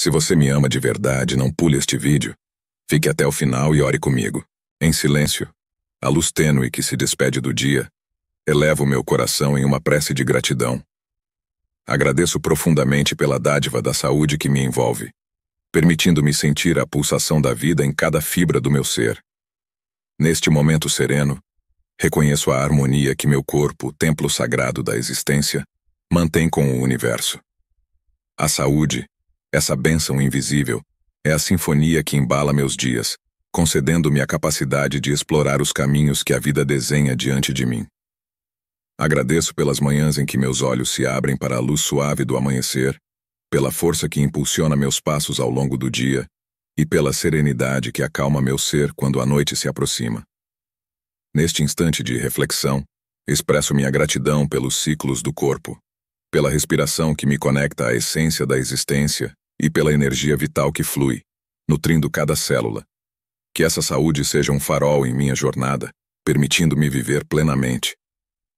Se você me ama de verdade, não pule este vídeo. Fique até o final e ore comigo. Em silêncio, a luz tênue que se despede do dia, eleva o meu coração em uma prece de gratidão. Agradeço profundamente pela dádiva da saúde que me envolve, permitindo-me sentir a pulsação da vida em cada fibra do meu ser. Neste momento sereno, reconheço a harmonia que meu corpo, templo sagrado da existência, mantém com o universo. A saúde, essa bênção invisível é a sinfonia que embala meus dias, concedendo-me a capacidade de explorar os caminhos que a vida desenha diante de mim. Agradeço pelas manhãs em que meus olhos se abrem para a luz suave do amanhecer, pela força que impulsiona meus passos ao longo do dia e pela serenidade que acalma meu ser quando a noite se aproxima. Neste instante de reflexão, expresso minha gratidão pelos ciclos do corpo, pela respiração que me conecta à essência da existência e pela energia vital que flui, nutrindo cada célula. Que essa saúde seja um farol em minha jornada, permitindo-me viver plenamente,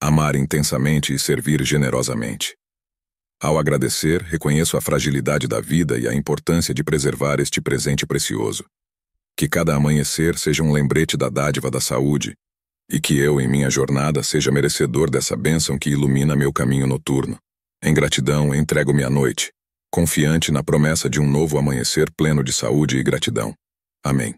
amar intensamente e servir generosamente. Ao agradecer, reconheço a fragilidade da vida e a importância de preservar este presente precioso. Que cada amanhecer seja um lembrete da dádiva da saúde e que eu, em minha jornada, seja merecedor dessa bênção que ilumina meu caminho noturno. Em gratidão, entrego-me à noite, confiante na promessa de um novo amanhecer pleno de saúde e gratidão. Amém.